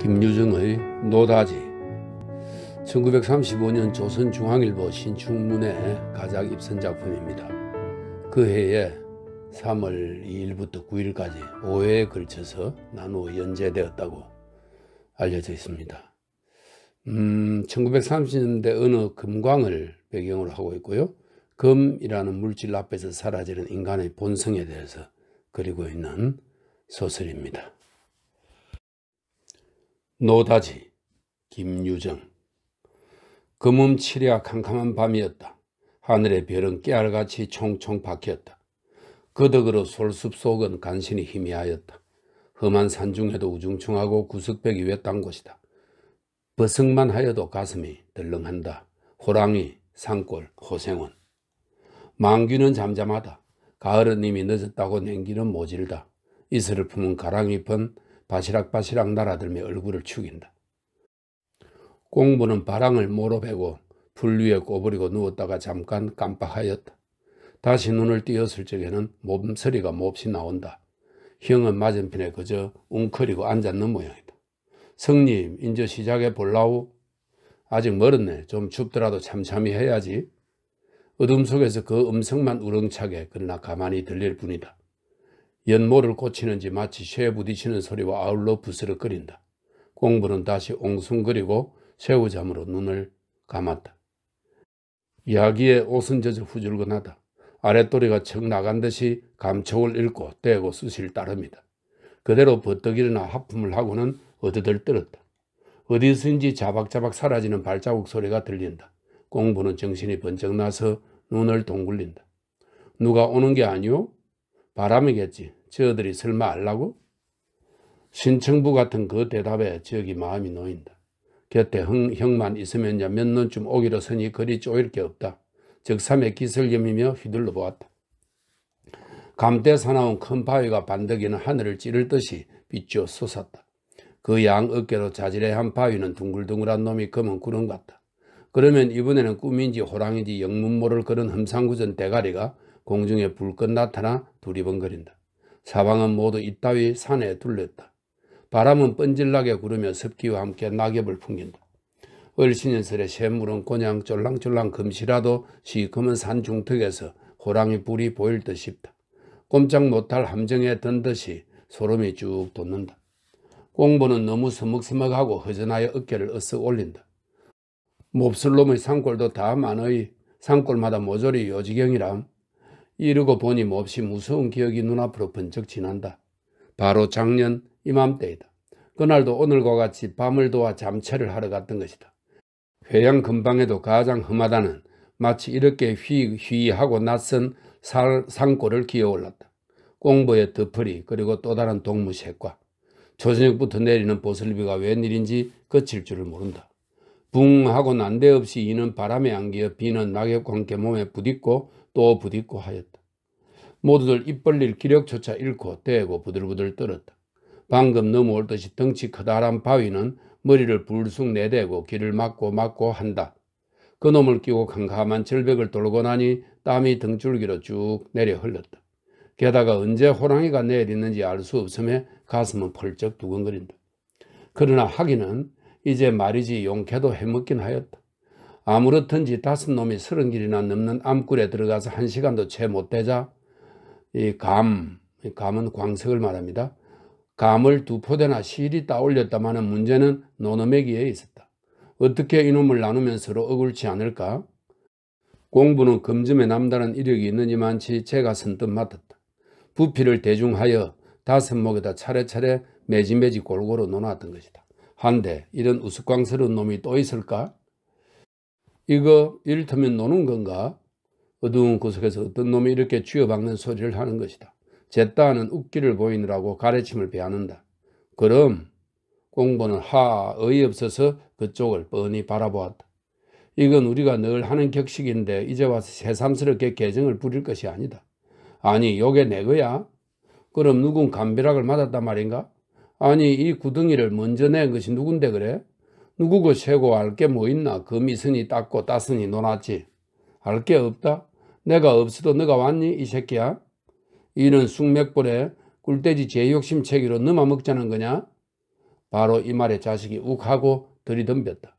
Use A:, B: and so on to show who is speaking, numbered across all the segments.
A: 김유정의 노다지 1935년 조선중앙일보 신춘문예 가작 입선 작품입니다. 그 해에 3월 2일부터 9일까지 5회에 걸쳐서 나누어 연재되었다고 알려져 있습니다. 음, 1930년대 어느 금광을 배경으로 하고 있고요. 금이라는 물질 앞에서 사라지는 인간의 본성에 대해서 그리고 있는 소설입니다. 노다지 김유정 금음치랴 그 캄캄한 밤이었다. 하늘의 별은 깨알같이 총총 박혔다. 그덕으로 솔숲 속은 간신히 희미하였다. 험한 산중에도 우중충하고 구석벽이 외딴 곳이다. 버승만 하여도 가슴이 덜렁한다. 호랑이, 산골, 호생원. 만귀는 잠잠하다. 가을은 이미 늦었다고 냉기는 모질다. 이슬을 품은 가랑잎은 바시락바시락 날아들며 얼굴을 축인다. 공부는 바랑을 모로 베고 불 위에 꼬부리고 누웠다가 잠깐 깜빡하였다. 다시 눈을 띄었을 적에는 몸서리가 몹시 나온다. 형은 맞은편에 그저 웅크리고 앉았는 모양이다. 성님, 인제 시작해 볼라우? 아직 멀었네. 좀 춥더라도 참참히 해야지. 어둠 속에서 그 음성만 우렁차게 그러나 가만히 들릴 뿐이다. 연모를 고치는지 마치 쇠 부딪히는 소리와 아울러 부스를 끓인다. 공부는 다시 옹숭거리고 새우잠으로 눈을 감았다. 야기에 옷은 젖어 후줄근하다. 아랫도리가 척 나간 듯이 감촉을 잃고 떼고 쑤실 따릅니다. 그대로 버떡 일어나 하품을 하고는 어디들 떨었다. 어디서인지 자박자박 사라지는 발자국 소리가 들린다. 공부는 정신이 번쩍 나서 눈을 동굴린다. 누가 오는 게 아니오? 바람이겠지. 저들이 설마 알라고? 신청부 같은 그 대답에 지역 마음이 놓인다. 곁에 형, 만 있으면야 몇 년쯤 오기로 서니 거리 쪼일 게 없다. 적삼의 기설염이며 휘둘러 보았다. 감대 사나운 큰 바위가 반덕이는 하늘을 찌를 듯이 빛죠 솟았다. 그 양 어깨로 자질의 한 바위는 둥글둥글한 놈이 검은 구름 같다. 그러면 이번에는 꿈인지 호랑인지 영문 모를 그런 흠상궂은 대가리가 공중에 불끈 나타나 두리번거린다. 사방은 모두 이따위 산에 둘렸다. 바람은 뻔질나게 구르며 습기와 함께 낙엽을 풍긴다. 을신인설의 샘물은 고냥 쫄랑쫄랑 금시라도 시커먼 산 중턱에서 호랑이 불이 보일 듯 싶다. 꼼짝 못할 함정에 든 듯이 소름이 쭉 돋는다. 공부는 너무 서먹서먹하고 허전하여 어깨를 어서 올린다. 몹쓸 놈의 산골도 다 만의 산골마다 모조리 요지경이람 이러고 보니 몹시 무서운 기억이 눈앞으로 번쩍 지난다. 바로 작년 이맘때이다. 그날도 오늘과 같이 밤을 도와 잠채를 하러 갔던 것이다. 회양 근방에도 가장 험하다는 마치 이렇게 휘휘하고 낯선 살, 산골을 기어올랐다. 꽁보의 덮풀리 그리고 또 다른 동무색과 초저녁부터 내리는 보슬비가 웬일인지 그칠 줄을 모른다. 붕 하고 난데없이 이는 바람에 안겨 비는 낙엽과 함께 몸에 부딪고 또 부딪고 하였다. 모두들 입 벌릴 기력조차 잃고 떼고 부들부들 떨었다. 방금 넘어올 듯이 덩치 커다란 바위는 머리를 불쑥 내대고 길을 막고 막고 한다. 그놈을 끼고 캄캄한 절벽을 돌고 나니 땀이 등줄기로 쭉 내려 흘렀다. 게다가 언제 호랑이가 내리는지 알 수 없음에 가슴은 펄쩍 두근거린다. 그러나 하기는 이제 말이지 용케도 해먹긴 하였다. 아무렇든지 다섯 놈이 서른 길이나 넘는 암굴에 들어가서 한 시간도 채 못 되자 이 감, 감은 광석을 말합니다. 감을 두 포대나 실이 따올렸다마는 문제는 노노매기에 있었다. 어떻게 이놈을 나누면 서로 억울치 않을까? 공부는 금점에 남다른 이력이 있느니만치 제가 선뜻 맡았다. 부피를 대중하여 다섯 목에다 차례차례 매지매지 골고루 논았던 것이다. 한데 이런 우스꽝스러운 놈이 또 있을까? 이거 이를테면 노는 건가? 어두운 구석에서 어떤 놈이 이렇게 쥐어박는 소리를 하는 것이다. 제따는 웃기를 보이느라고 가르침을 배하는다. 그럼 공부는 하 어이없어서 그쪽을 뻔히 바라보았다. 이건 우리가 늘 하는 격식인데 이제 와서 새삼스럽게 개정을 부릴 것이 아니다. 아니 요게 내 거야? 그럼 누군 감벼락을 맞았단 말인가? 아니 이 구덩이를 먼저 낸 것이 누군데 그래? 누구고 세고 알게뭐 있나 금이 그 선이 닦고 따스니 논았지 알게 없다 내가 없어도 너가 왔니 이 새끼야 이는 숙맥불에 꿀돼지 제 욕심 채기로 너만 먹자는 거냐 바로 이 말에 자식이 욱하고 들이덤볐다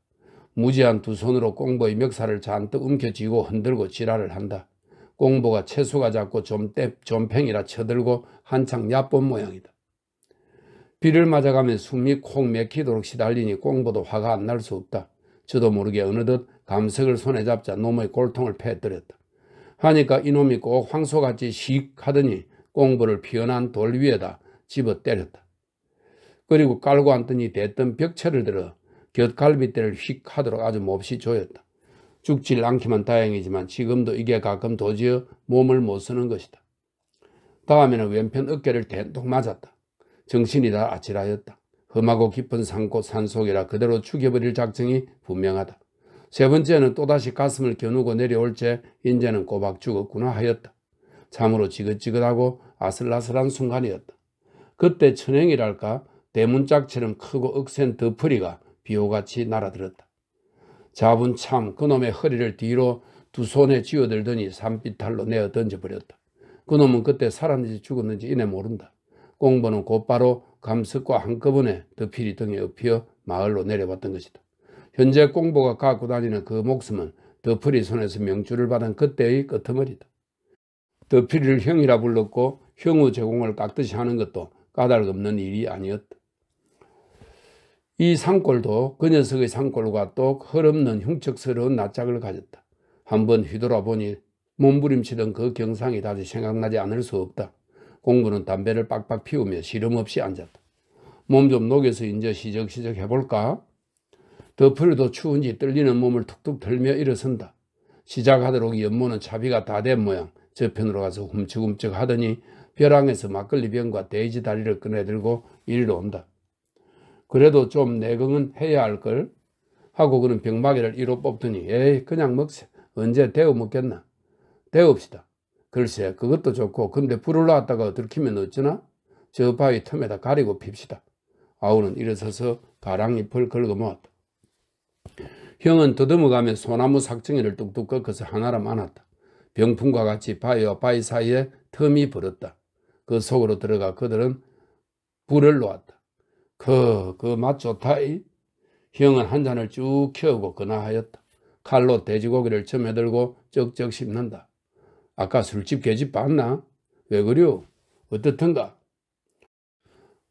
A: 무지한 두 손으로 꽁보의 멱살을 잔뜩 움켜쥐고 흔들고 지랄을 한다 꽁보가 채소가 작고 좀, 때, 좀 팽이라 쳐들고 한창 얕본 모양이다 비를 맞아가며 숨이 콕 맥히도록 시달리니 꽁보도 화가 안 날 수 없다. 저도 모르게 어느덧 감석을 손에 잡자 놈의 골통을 패뜨렸다. 하니까 이놈이 꼭 황소같이 씩 하더니 꽁보를 피어난 돌 위에다 집어 때렸다. 그리고 깔고 앉더니 됐던 벽체를 들어 곁갈비대를 휙 하도록 아주 몹시 조였다. 죽질 않기만 다행이지만 지금도 이게 가끔 도지어 몸을 못 쓰는 것이다. 다음에는 왼편 어깨를 대통 맞았다. 정신이 다 아찔하였다. 험하고 깊은 산곳 산속이라 그대로 죽여버릴 작정이 분명하다. 세 번째는 또다시 가슴을 겨누고 내려올 채 인제는 꼬박 죽었구나 하였다. 참으로 지긋지긋하고 아슬아슬한 순간이었다. 그때 천행이랄까 대문짝처럼 크고 억센 더풀이가 비호같이 날아들었다. 잡은 참 그놈의 허리를 뒤로 두 손에 쥐어들더니 산비탈로 내어 던져버렸다. 그놈은 그때 살았는지 죽었는지 이내 모른다. 공부는 곧바로 감석과 한꺼번에 더필이 등에 업혀 마을로 내려왔던 것이다. 현재 공부가 갖고 다니는 그 목숨은 더필이 손에서 명주를 받은 그때의 끄트머리다. 더필이를 형이라 불렀고 형우 제공을 깍듯이 하는 것도 까닭 없는 일이 아니었다. 이 산골도 그 녀석의 산골과 또 흐름는 흉측스러운 낯짝을 가졌다. 한번 휘돌아보니 몸부림치던 그 경상이 다시 생각나지 않을 수 없다. 공부는 담배를 빡빡 피우며 시름 없이 앉았다. 몸 좀 녹여서 이제 시적시적 해볼까? 더풀도 추운지 떨리는 몸을 툭툭 털며 일어선다. 시작하도록 연모는 차비가 다 된 모양. 저편으로 가서 훔치훔쩍 하더니 벼랑에서 막걸리 병과 돼지 다리를 꺼내들고 일로 온다. 그래도 좀 내공은 해야 할걸 하고 그는 병마개를 이로 뽑더니 에이 그냥 먹세 언제 데워 먹겠나 데웁시다 글쎄 그것도 좋고 근데 불을 놨다가 들키면 어쩌나 저 바위 틈에다 가리고 핍시다. 아우는 일어서서 가랑잎을 긁어모았다. 형은 더듬어가며 소나무 삭정이를 뚝뚝 꺾어서 하나로 많았다. 병풍과 같이 바위와 바위 사이에 틈이 벌었다. 그 속으로 들어가 그들은 불을 놓았다. 그, 그 맛 좋다이. 형은 한 잔을 쭉 켜우고 근나하였다 칼로 돼지고기를 점에 들고 쩍쩍 씹는다. 아까 술집 계집 봤나? 왜 그려? 어떻던가?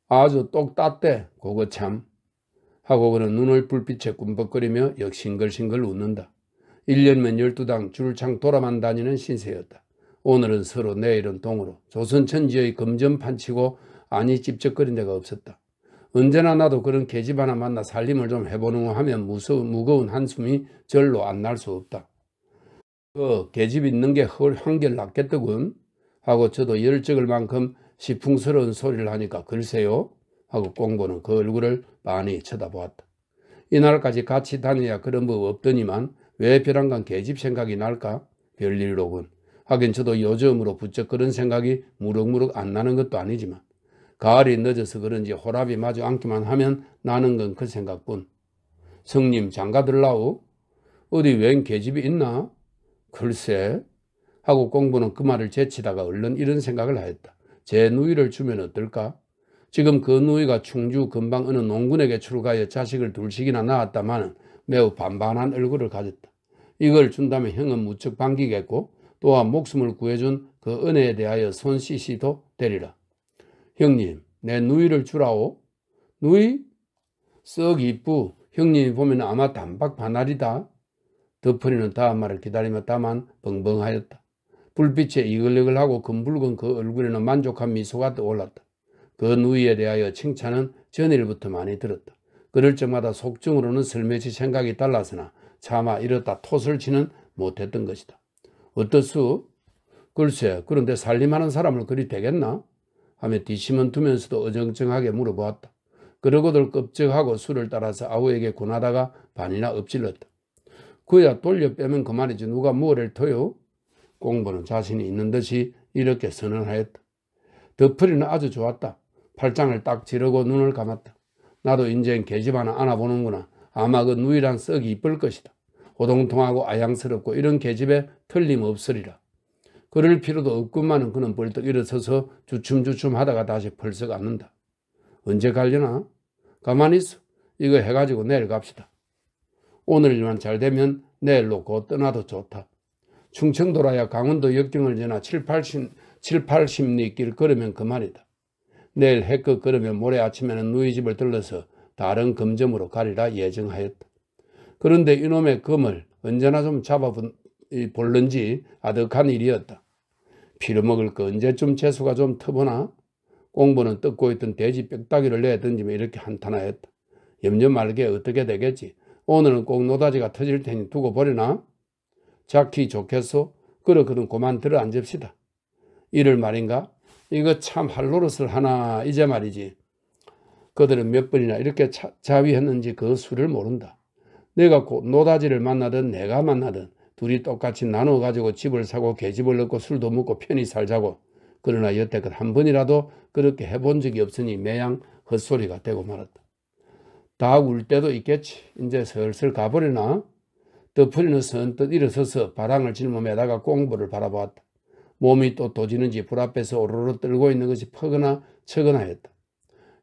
A: 아주 똑 땄대 그거 참 하고 그는 눈을 불빛에 꿈벅거리며 역싱글싱글 웃는다. 1년면 12당 줄창 돌아만 다니는 신세였다. 오늘은 서로 내일은 동으로 조선천지의 금전판치고 아니 찝적거린 데가 없었다. 언제나 나도 그런 계집 하나 만나 살림을 좀 해보는 거 하면 무서운 무거운 한숨이 절로 안 날 수 없다. 그 계집 있는 게 헐 한결 낫겠더군 하고 저도 열적을 만큼 시풍스러운 소리를 하니까 글쎄요 하고 꽁고는그 얼굴을 많이 쳐다보았다. 이날까지 같이 다녀야 그런 법 없더니만 왜 벼랑간 계집 생각이 날까? 별일로군. 하긴 저도 요즘으로 부쩍 그런 생각이 무럭무럭 안 나는 것도 아니지만 가을이 늦어서 그런지 호랍이 마주 앉기만 하면 나는 건 그 생각뿐. 성님 장가 들라오? 어디 웬 계집이 있나? 글쎄 하고 공부는 그 말을 제치다가 얼른 이런 생각을 하였다. 제 누이를 주면 어떨까? 지금 그 누이가 충주 근방 어느 농군에게 출가해 자식을 둘씩이나 낳았다마는 매우 반반한 얼굴을 가졌다. 이걸 준다면 형은 무척 반기겠고 또한 목숨을 구해준 그 은혜에 대하여 손씨씨도 되리라. 형님 내 누이를 주라오. 누이? 썩 이쁘. 형님이 보면 아마 단박 반알이다. 더퍼리는 다음 말을 기다리며 다만 벙벙하였다. 불빛에 이글이글하고 검붉은 그 얼굴에는 만족한 미소가 떠올랐다. 그 누이에 대하여 칭찬은 전일부터 많이 들었다. 그럴 적마다 속증으로는 설며시 생각이 달랐으나 차마 이렇다 토설치는 못했던 것이다. 어떻수? 글쎄 그런데 살림하는 사람을 그리 되겠나? 하며 뒤심은 두면서도 어정쩡하게 물어보았다. 그러고들 껍적하고 술을 따라서 아우에게 권하다가 반이나 엎질렀다. 그야 돌려 빼면 그만이지 누가 뭐를 토요 공부는 자신이 있는 듯이 이렇게 선언하였다. 더풀이는 아주 좋았다. 팔짱을 딱 지르고 눈을 감았다. 나도 인젠 계집 하나 안아보는구나. 아마 그 누이란 썩이 이쁠 것이다. 호동통하고 아양스럽고 이런 계집에 틀림없으리라. 그럴 필요도 없구만은 그는 벌떡 일어서서 주춤주춤 하다가 다시 펄썩 앉는다. 언제 갈려나? 가만히 있어. 이거 해가지고 내일 갑시다. 오늘만 잘 되면 내일로 곧 떠나도 좋다. 충청도라야 강원도 역경을 지나 7, 80, 7, 80리길 걸으면 그만이다. 내일 해끝 걸으면 모레 아침에는 누이 집을 들러서 다른 검점으로 가리라 예정하였다. 그런데 이놈의 금을 언제나 좀 잡아볼는지 아득한 일이었다. 피로 먹을 거 언제쯤 재수가 좀 터보나? 공부는 뜯고 있던 돼지 빽따기를 내던지며 이렇게 한탄하였다. 염려 말게 어떻게 되겠지? 오늘은 꼭 노다지가 터질 테니 두고 버려나? 자키 좋겠소? 그러 그는 고만 들어 앉읍시다. 이럴 말인가? 이거 참할 노릇을 하나 이제 말이지. 그들은 몇 번이나 이렇게 차, 자위했는지 그 수를 모른다. 내가 노다지를 만나든 내가 만나든 둘이 똑같이 나눠 가지고 집을 사고 계집을 넣고 술도 먹고 편히 살자고 그러나 여태껏 한 번이라도 그렇게 해본 적이 없으니 매양 헛소리가 되고 말았다. 다울 때도 있겠지. 이제 슬슬 가버리나? 덮으리는 선뜻 일어서서 바랑을 짊어매다가 꽁보를 바라보았다. 몸이 또 도지는지 불 앞에서 오로로 떨고 있는 것이 퍼거나 처거나 했다.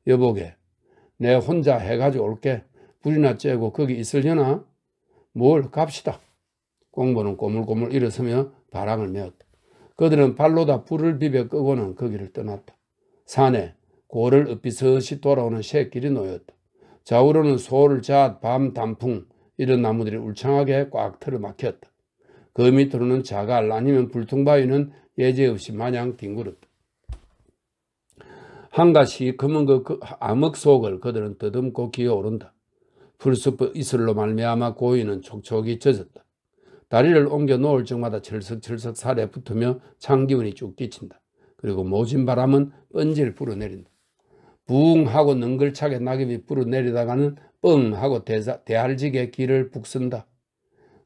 A: 여보게, 내 혼자 해가지고 올게. 불이나 쬐고 거기 있을려나? 뭘 갑시다. 꽁보는 꼬물꼬물 일어서며 바람을 메었다. 그들은 발로다 불을 비벼 끄고는 거기를 떠났다. 산에 고를 읍비서시 돌아오는 새길이 놓였다. 좌우로는 소를 잣, 밤, 단풍 이런 나무들이 울창하게 꽉 틀어막혔다. 그 밑으로는 자갈 아니면 불퉁바위는 예제없이 마냥 뒹굴었다. 한가시 검은 그, 그 암흑 속을 그들은 더듬고 기어오른다. 풀숲의 이슬로 말미암아 고이는 촉촉이 젖었다. 다리를 옮겨 놓을 적마다 철석철석 살에 붙으며 찬기운이 쭉 끼친다. 그리고 모진 바람은 뻔질 불어내린다. 붕 하고 능글차게 낙엽이 뿌러내리다가는 뻥 하고 대사, 대할지게 길을 북선다.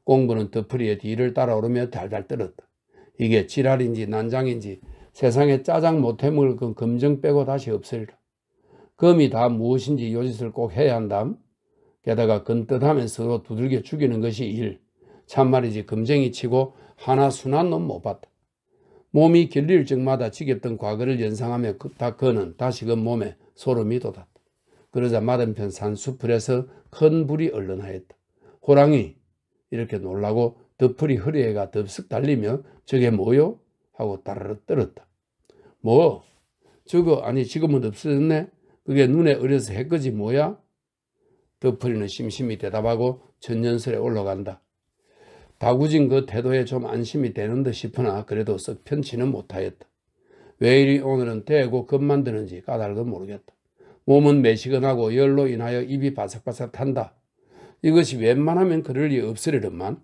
A: 공부는 더프리의 뒤를 따라오르며 달달 떨었다. 이게 지랄인지 난장인지 세상에 짜장 못 해먹을 건 검정 빼고 다시 없으리라. 검이 다 무엇인지 요짓을 꼭 해야 한담. 게다가 건뜻하면 서로 두들겨 죽이는 것이 일. 참말이지 검쟁이 치고 하나 순한 놈 못 봤다. 몸이 길릴 적마다 지겹던 과거를 연상하며 그, 다 그는 다시금 몸에 소름이 돋았다. 그러자 맞은편 산수풀에서 큰 불이 얼른하였다. 호랑이 이렇게 놀라고 덮풀이 허리에가 덥석 달리며 저게 뭐요? 하고 따르르 떨었다. 뭐? 저거 아니 지금은 없어졌네? 그게 눈에 어려서 해거지 뭐야? 덮풀이는 심심히 대답하고 천년설에 올라간다. 다구진 그 태도에 좀 안심이 되는 듯 싶으나 그래도 썩 편치는 못하였다. 왜 이리 오늘은 떼고 겁 만드는지 까닭은 모르겠다. 몸은 매시건하고 열로 인하여 입이 바삭바삭 탄다. 이것이 웬만하면 그럴 리 없으리련만.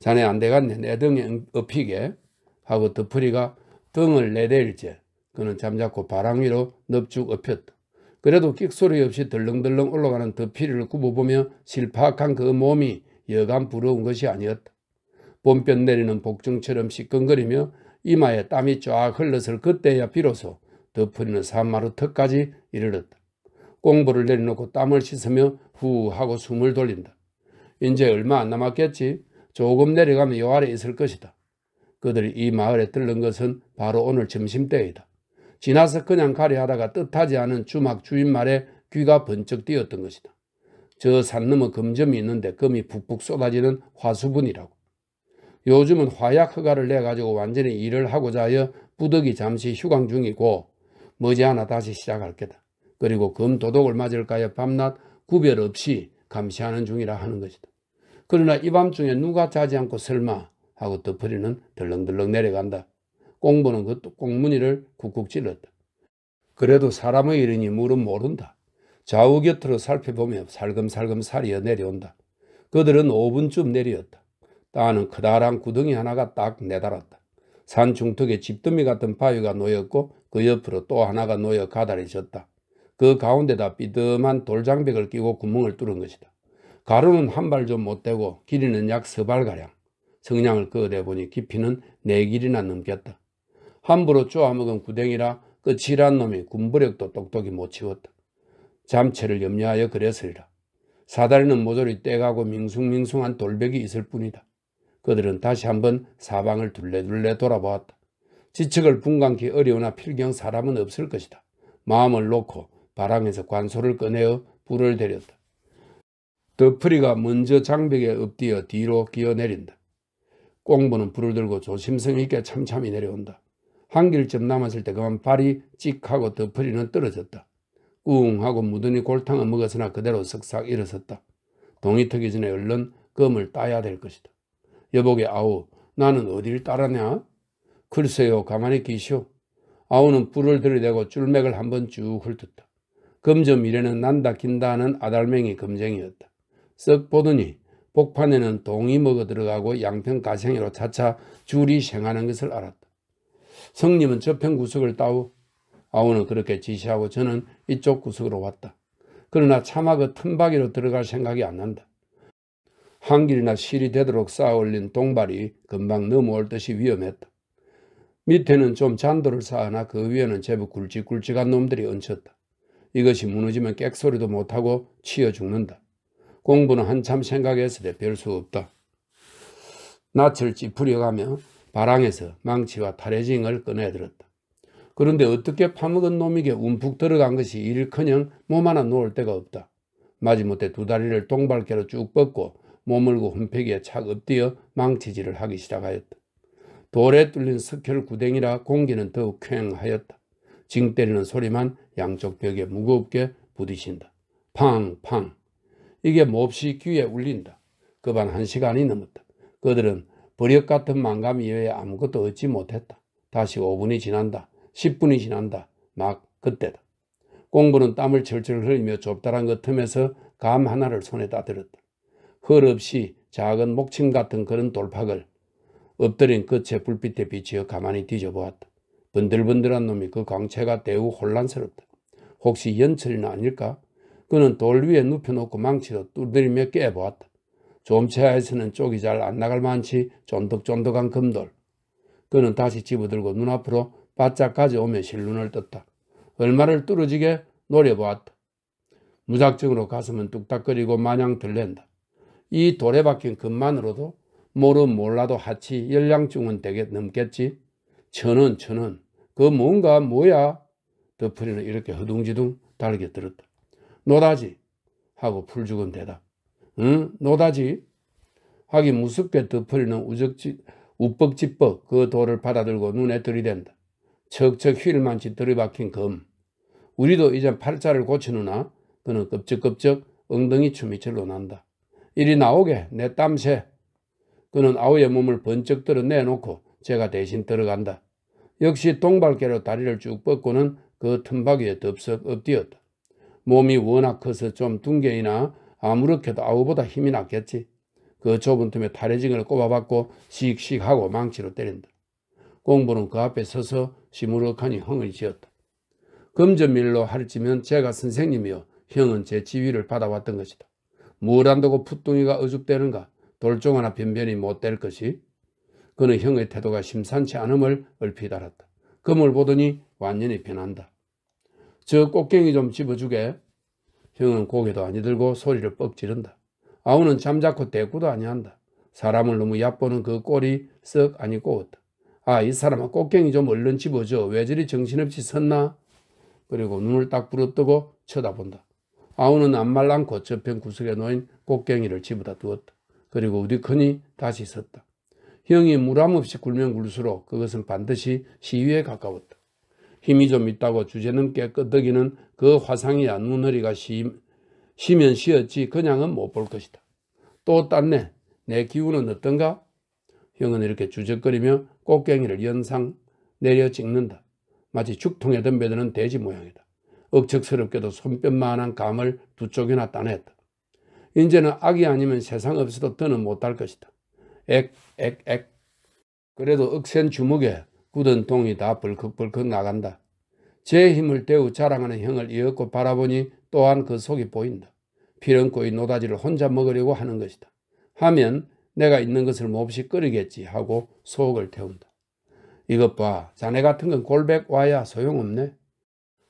A: 자네 안 돼갔네. 내 등에 엎히게 하고 덮으리가 등을 내대일제 그는 잠자코 바람 위로 넙죽 엎혔다. 그래도 끽소리 없이 덜렁덜렁 올라가는 덮이를 굽어보며 실팍한 그 몸이 여간 부러운 것이 아니었다. 봄볕 내리는 복중처럼 시끈거리며 이마에 땀이 쫙 흘렀을 그때야 비로소 덮어리는 산마루 턱까지 이르렀다. 공부를 내려놓고 땀을 씻으며 후 하고 숨을 돌린다. 이제 얼마 안 남았겠지. 조금 내려가면 요 아래 있을 것이다. 그들이 이 마을에 들른 것은 바로 오늘 점심때이다. 지나서 그냥 가려 하다가 뜻하지 않은 주막 주인 말에 귀가 번쩍 뛰었던 것이다. 저산 너머 금점이 있는데 금이 푹푹 쏟아지는 화수분이라고. 요즘은 화약 허가를 내가지고 완전히 일을 하고자 하여 부덕이 잠시 휴강 중이고 머지않아 다시 시작할 게다. 그리고 금도둑을 맞을까요? 밤낮 구별 없이 감시하는 중이라 하는 것이다. 그러나 이 밤중에 누가 자지 않고 설마 하고 덮어리는 덜렁덜렁 내려간다. 꽁보는 그 꽁무니를 쿡쿡 찔렀다. 그래도 사람의 일이니 물은 모른다. 좌우 곁으로 살펴보며 살금살금 살이어 내려온다. 그들은 5분쯤 내려다 땅은 커다란 구덩이 하나가 딱 내달았다. 산 중턱에 집더미 같은 바위가 놓였고 그 옆으로 또 하나가 놓여 가다리졌다. 그 가운데다 삐듬한 돌장벽을 끼고 구멍을 뚫은 것이다. 가로는 한 발 좀못 되고 길이는 약 서발가량. 성냥을 그어대보니 깊이는 네 길이나 넘겼다. 함부로 쪼아먹은 구덩이라 끝이한 그 놈이 군부력도 똑똑히 못 치웠다. 잠채를 염려하여 그랬으리라. 사다리는 모조리 떼가고 밍숭밍숭한 돌벽이 있을 뿐이다. 그들은 다시 한번 사방을 둘레둘레 돌아보았다. 지척을 분간기 어려우나 필경 사람은 없을 것이다. 마음을 놓고 바람에서 관소를 꺼내어 불을 데렸다. 더프리가 먼저 장벽에 엎디어 뒤로 기어 내린다. 꽁보는 불을 들고 조심성 있게 참참히 내려온다. 한 길쯤 남았을 때 그만 발이 찍 하고 더프리는 떨어졌다. 꿍 하고 무더니 골탕을 먹었으나 그대로 쓱삭 일어섰다. 동이 트기 전에 얼른 검을 따야 될 것이다. 여보게 아우 나는 어디를 따라냐? 글쎄요 가만히 계시오. 아우는 불을 들이대고 줄맥을 한 번 쭉 훑었다. 금저 미래는 난다 긴다 하는 아달맹이 검쟁이였다. 썩 보더니 복판에는 동이 먹어 들어가고 양평 가생이로 차차 줄이 생하는 것을 알았다. 성님은 저편 구석을 따오 아우는 그렇게 지시하고 저는 이쪽 구석으로 왔다. 그러나 차마 그 틈바기로 들어갈 생각이 안 난다. 한길이나 실이 되도록 쌓아 올린 동발이 금방 넘어올 듯이 위험했다. 밑에는 좀 잔도를 쌓아나 그 위에는 제법 굵직굵직한 놈들이 얹혔다. 이것이 무너지면 꽥소리도 못하고 치여 죽는다. 공부는 한참 생각했으되 별수 없다. 낯을 찌푸려가며 바랑에서 망치와 탈레징을 꺼내들었다. 그런데 어떻게 파먹은 놈에게 움푹 들어간 것이 일커녕 몸 하나 놓을 데가 없다. 마지못해 두 다리를 동발개로 쭉 뻗고 머물고 홈팩에 착 엎드려 망치질을 하기 시작하였다. 돌에 뚫린 석혈 구덩이라 공기는 더욱 쾌행하였다. 징 때리는 소리만 양쪽 벽에 무겁게 부딪힌다. 팡팡 이게 몹시 귀에 울린다. 그 반 한 시간이 넘었다. 그들은 버력 같은 만감 이외에 아무것도 얻지 못했다. 다시 5분이 지난다. 10분이 지난다. 막 그때다. 공부는 땀을 철철 흘리며 좁다란 그 틈에서 감 하나를 손에 따들었다. 헐 없이 작은 목침 같은 그런 돌팍을 엎드린 그 잿불빛에 비치어 가만히 뒤져보았다. 번들번들한 놈이 그 광채가 대우 혼란스럽다. 혹시 연철이나 아닐까? 그는 돌 위에 눕혀놓고 망치로 뚜드리며 깨보았다. 좀체하에서는 쪽이 잘 안 나갈 만치 쫀득쫀득한 금돌. 그는 다시 집어들고 눈앞으로 바짝 가져오며 실눈을 떴다. 얼마를 뚫어지게 노려보았다. 무작정으로 가슴은 뚝딱거리고 마냥 들랜다. 이 돌에 박힌 금만으로도 모름 몰라도 하치 열량중은 되게 넘겠지. 천은천은그 뭔가 뭐야 덮으리는 이렇게 허둥지둥 달게 들었다. 노다지 하고 풀죽은 대다응 노다지 하기 무섭게 덮으리는 우적지 우뻑지뻑 그 돌을 받아들고 눈에 들이댄다. 척척 휠만치 들이박힌 금. 우리도 이젠 팔자를 고치느나 그는 껍적껍적 엉덩이 춤이 절로 난다. 이리 나오게 내 땀새. 그는 아우의 몸을 번쩍 들어 내놓고 제가 대신 들어간다. 역시 동발개로 다리를 쭉 뻗고는 그 틈바귀에 덥석 엎디었다. 몸이 워낙 커서 좀 둥개이나 아무렇게도 아우보다 힘이 났겠지. 그 좁은 틈에 탈해징을 꼽아봤고 씩씩하고 망치로 때린다. 공부는 그 앞에 서서 시무룩하니 흥을 지었다. 금전밀로 할지면 제가 선생님이요 형은 제 지위를 받아왔던 것이다. 무란도고 풋둥이가 어죽대는가 돌종 하나 변변히 못될 것이 그는 형의 태도가 심상치 않음을 얼핏 알았다. 금을 보더니 완전히 변한다. 저 꽃갱이 좀 집어주게. 형은 고개도 아니 들고 소리를 뻑 지른다. 아우는 잠자코 대꾸도 아니한다. 사람을 너무 얕보는 그 꼴이 썩 아니 꼬웠다. 아, 이사람은 꽃갱이 좀 얼른 집어줘. 왜 저리 정신없이 섰나? 그리고 눈을 딱 부릅뜨고 쳐다본다. 아우는 안말랑 고처편 구석에 놓인 꽃갱이를 집어다 두었다. 그리고 우리 큰이 다시 섰다. 형이 무람없이 굴면 굴수록 그것은 반드시 시위에 가까웠다. 힘이 좀 있다고 주제넘게 끄덕이는 그 화상이야 눈허리가 심, 심면 시었지 그냥은 못 볼 것이다. 또 땄네. 내 기운은 어떤가? 형은 이렇게 주적거리며 꽃갱이를 연상 내려 찍는다. 마치 죽통에 덤벼드는 돼지 모양이다. 억척스럽게도 손뼉만한 감을 두 쪽이나 따냈다. 이제는 악이 아니면 세상 없어도 더는 못할 것이다. 액, 액, 액. 그래도 억센 주먹에 굳은 동이 다 벌컥벌컥 나간다. 제 힘을 대우 자랑하는 형을 이윽고 바라보니 또한 그 속이 보인다. 피렁꼬이 노다지를 혼자 먹으려고 하는 것이다. 하면 내가 있는 것을 몹시 끓이겠지 하고 속을 태운다. 이것 봐. 자네 같은 건 골백 와야 소용없네.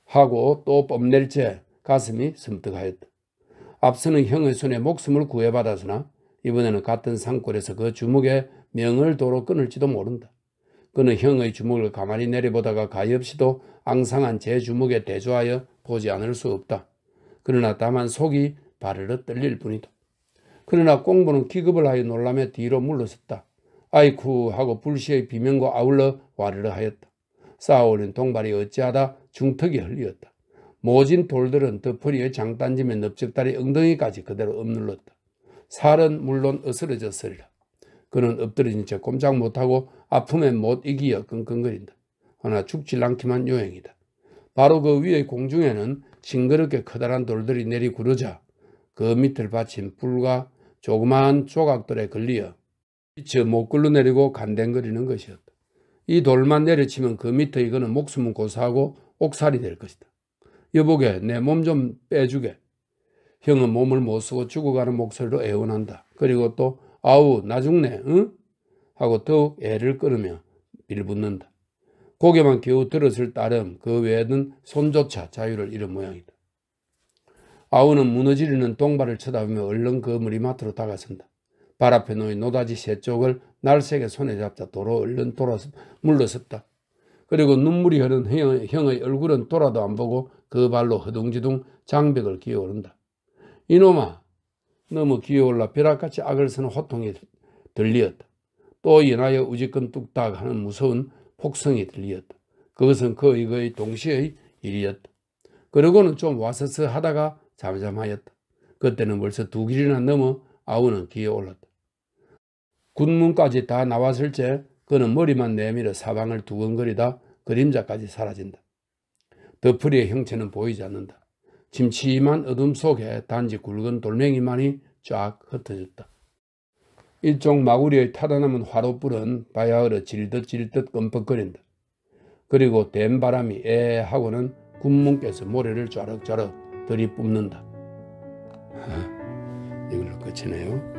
A: 하고 또 뽐낼 제 가슴이 섬뜩하였다. 앞서는 형의 손에 목숨을 구해받았으나 이번에는 같은 산골에서 그 주먹에 명을 도로 끊을지도 모른다. 그는 형의 주먹을 가만히 내려보다가 가엾이도 앙상한 제 주먹에 대조하여 보지 않을 수 없다. 그러나 다만 속이 바르르 떨릴 뿐이다. 그러나 꽁보는 기급을 하여 놀라며 뒤로 물러섰다. 아이쿠 하고 불시의 비명과 아울러 와르르 하였다. 싸우는 동발이 어찌하다 중턱이 흘렸다 모진 돌들은 덮으리의 장단짐에 넓적다리 엉덩이까지 그대로 엎눌렀다. 살은 물론 으스러졌으리라. 그는 엎드려진 채 꼼짝 못하고 아픔에 못 이기어 끙끙거린다. 하나 죽질 않기만 요행이다. 바로 그 위의 공중에는 싱그럽게 커다란 돌들이 내리구르자 그 밑을 받친 불과 조그마한 조각들에 걸리어 빛못 굴러내리고 간댕거리는 것이었다. 이 돌만 내려치면 그 밑에 이거는 목숨은 고사하고 옥살이 될 것이다. 여보게 내 몸 좀 빼주게. 형은 몸을 못 쓰고 죽어가는 목소리로 애원한다. 그리고 또 아우 나 죽네 응? 하고 더욱 애를 끌으며 밀붙는다. 고개만 겨우 들었을 따름 그 외에는 손조차 자유를 잃은 모양이다. 아우는 무너지려는 동발을 쳐다보며 얼른 그 무리마트로 다가선다. 발 앞에 놓인 노다지 세 쪽을 날색의 손에 잡자 도로 얼른 돌아서 물러섰다. 그리고 눈물이 흐른 형, 의 얼굴은 돌아도 안 보고 그 발로 허둥지둥 장벽을 기어오른다. 이놈아 너무 기어올라 벼락같이 악을 쓰는 호통이 들리었다. 또 연하여 우지금 뚝딱하는 무서운 폭성이 들리었다. 그것은 그의 동시의 일이었다. 그러고는 좀 와서서 하다가 잠잠하였다. 그때는 벌써 두 길이나 넘어 아우는 기어올랐다. 군문까지 다 나왔을 때 그는 머리만 내밀어 사방을 두근거리다 그림자까지 사라진다. 더풀이의 형체는 보이지 않는다. 침침한 어둠 속에 단지 굵은 돌멩이만이 쫙 흩어졌다. 일종 마구리의 타다남은 화로불은 바야흐로 질듯 질듯 껌뻑거린다. 그리고 댄 바람이 에 하고는 군문께서 모래를 좌럭좌럭 들이뿜는다. 이걸로 끝이네요.